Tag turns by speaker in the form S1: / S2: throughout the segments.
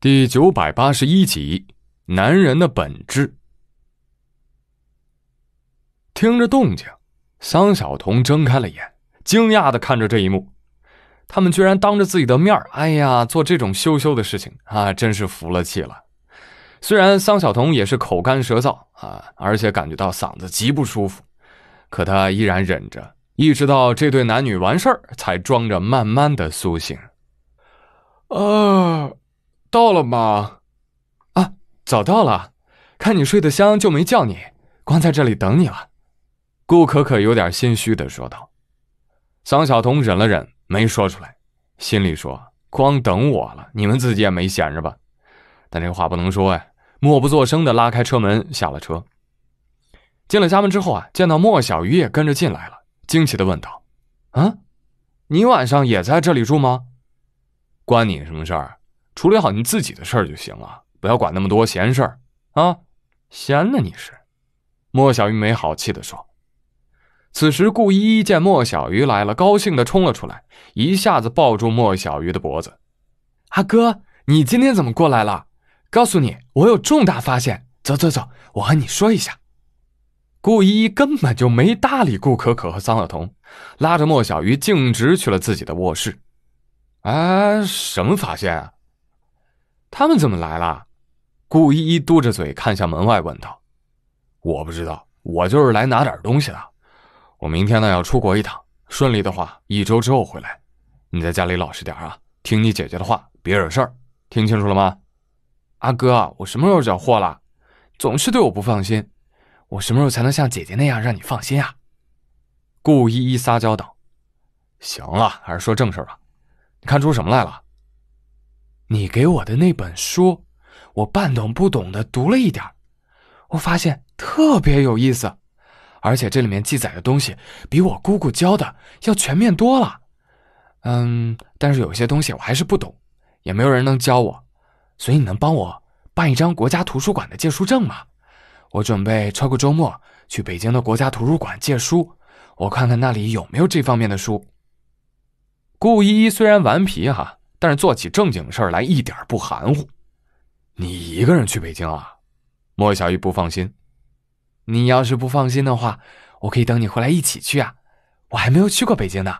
S1: 第九百八十一集，男人的本质。听着动静，桑小童睁开了眼，惊讶的看着这一幕，他们居然当着自己的面哎呀，做这种羞羞的事情啊，真是服了气了。虽然桑小童也是口干舌燥啊，而且感觉到嗓子极不舒服，可他依然忍着，一直到这对男女完事儿，才装着慢慢的苏醒。啊。到了吗？啊，早到了。看你睡得香，就没叫你，光在这里等你了。顾可可有点心虚的说道。桑小彤忍了忍，没说出来，心里说：光等我了，你们自己也没闲着吧？但这话不能说呀。默不作声的拉开车门，下了车。进了家门之后啊，见到莫小鱼也跟着进来了，惊奇的问道：“啊，你晚上也在这里住吗？关你什么事儿？”处理好你自己的事儿就行了，不要管那么多闲事儿啊！闲呢你是？莫小鱼没好气地说。此时顾依依见莫小鱼来了，高兴的冲了出来，一下子抱住莫小鱼的脖子：“阿哥，你今天怎么过来了？告诉你，我有重大发现！走走走，我和你说一下。”顾依依根本就没搭理顾可可和桑乐彤，拉着莫小鱼径直去了自己的卧室。“哎，什么发现啊？”他们怎么来了？顾依依嘟着嘴看向门外，问道：“我不知道，我就是来拿点东西的。我明天呢要出国一趟，顺利的话一周之后回来。你在家里老实点啊，听你姐姐的话，别惹事儿，听清楚了吗？”阿哥，我什么时候惹祸了？总是对我不放心，我什么时候才能像姐姐那样让你放心啊？顾依依撒娇道：“行了，还是说正事吧。你看出什么来了？”你给我的那本书，我半懂不懂的读了一点我发现特别有意思，而且这里面记载的东西比我姑姑教的要全面多了。嗯，但是有些东西我还是不懂，也没有人能教我，所以你能帮我办一张国家图书馆的借书证吗？我准备抽个周末去北京的国家图书馆借书，我看看那里有没有这方面的书。顾依依虽然顽皮哈。但是做起正经事儿来一点不含糊。你一个人去北京啊？莫小鱼不放心。你要是不放心的话，我可以等你回来一起去啊。我还没有去过北京呢。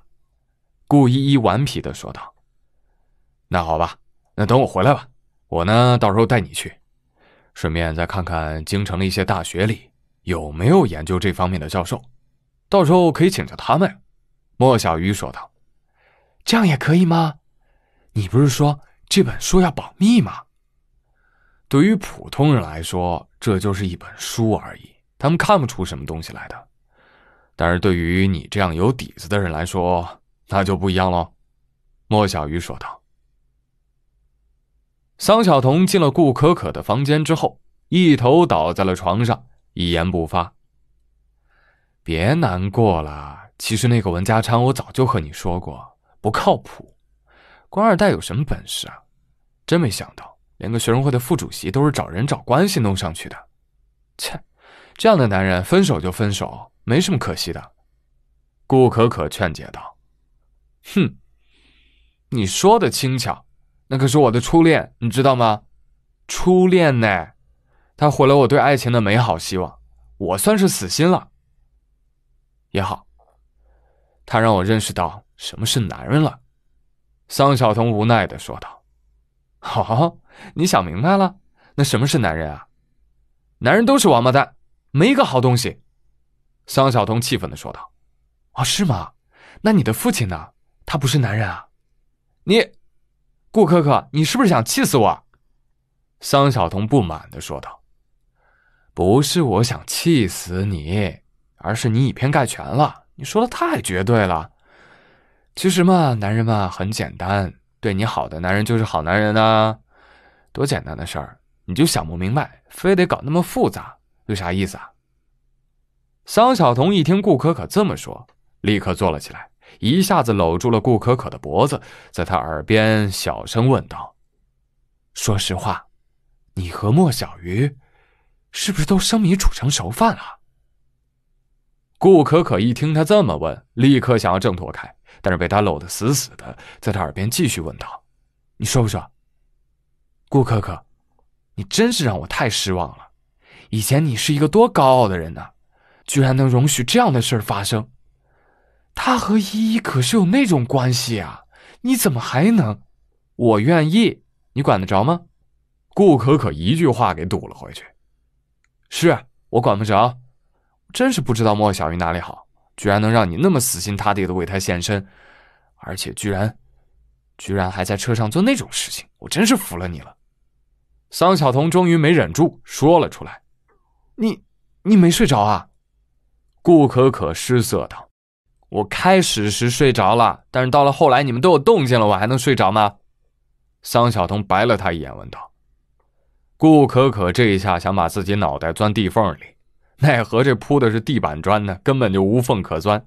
S1: 顾依依顽皮的说道：“那好吧，那等我回来吧。我呢，到时候带你去，顺便再看看京城的一些大学里有没有研究这方面的教授，到时候可以请教他们。”莫小鱼说道：“这样也可以吗？”你不是说这本书要保密吗？对于普通人来说，这就是一本书而已，他们看不出什么东西来的。但是对于你这样有底子的人来说，那就不一样了。”莫小鱼说道。桑晓彤进了顾可可的房间之后，一头倒在了床上，一言不发。“别难过了，其实那个文家昌，我早就和你说过，不靠谱。”官二代有什么本事啊？真没想到，连个学生会的副主席都是找人找关系弄上去的。切，这样的男人，分手就分手，没什么可惜的。顾可可劝解道：“哼，你说的轻巧，那可是我的初恋，你知道吗？初恋呢，他毁了我对爱情的美好希望，我算是死心了。也好，他让我认识到什么是男人了。”桑晓彤无奈的说道：“哦，你想明白了？那什么是男人啊？男人都是王八蛋，没一个好东西。”桑晓彤气愤的说道：“哦，是吗？那你的父亲呢？他不是男人啊？你，顾可可，你是不是想气死我？”桑晓彤不满的说道：“不是我想气死你，而是你以偏概全了。你说的太绝对了。”其实嘛，男人嘛很简单，对你好的男人就是好男人呐，多简单的事儿，你就想不明白，非得搞那么复杂，有啥意思？啊？桑小彤一听顾可可这么说，立刻坐了起来，一下子搂住了顾可可的脖子，在她耳边小声问道：“说实话，你和莫小鱼，是不是都生米煮成熟饭了？”顾可可一听他这么问，立刻想要挣脱开。但是被他搂得死死的，在他耳边继续问道：“你说不说？”顾可可，你真是让我太失望了。以前你是一个多高傲的人呢，居然能容许这样的事儿发生。他和依依可是有那种关系啊，你怎么还能？我愿意，你管得着吗？顾可可一句话给堵了回去：“是我管不着，真是不知道莫小鱼哪里好。”居然能让你那么死心塌地的为他献身，而且居然，居然还在车上做那种事情，我真是服了你了。桑晓彤终于没忍住说了出来：“你，你没睡着啊？”顾可可失色道：“我开始时睡着了，但是到了后来你们都有动静了，我还能睡着吗？”桑晓彤白了他一眼问道：“顾可可，这一下想把自己脑袋钻地缝里。”奈何这铺的是地板砖呢，根本就无缝可钻。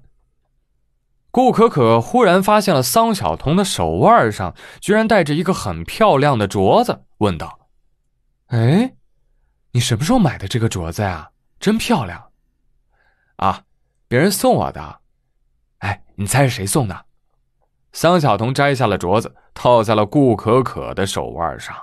S1: 顾可可忽然发现了桑小彤的手腕上居然戴着一个很漂亮的镯子，问道：“哎，你什么时候买的这个镯子呀？真漂亮！”“啊，别人送我的。”“哎，你猜是谁送的？”桑小彤摘下了镯子，套在了顾可可的手腕上。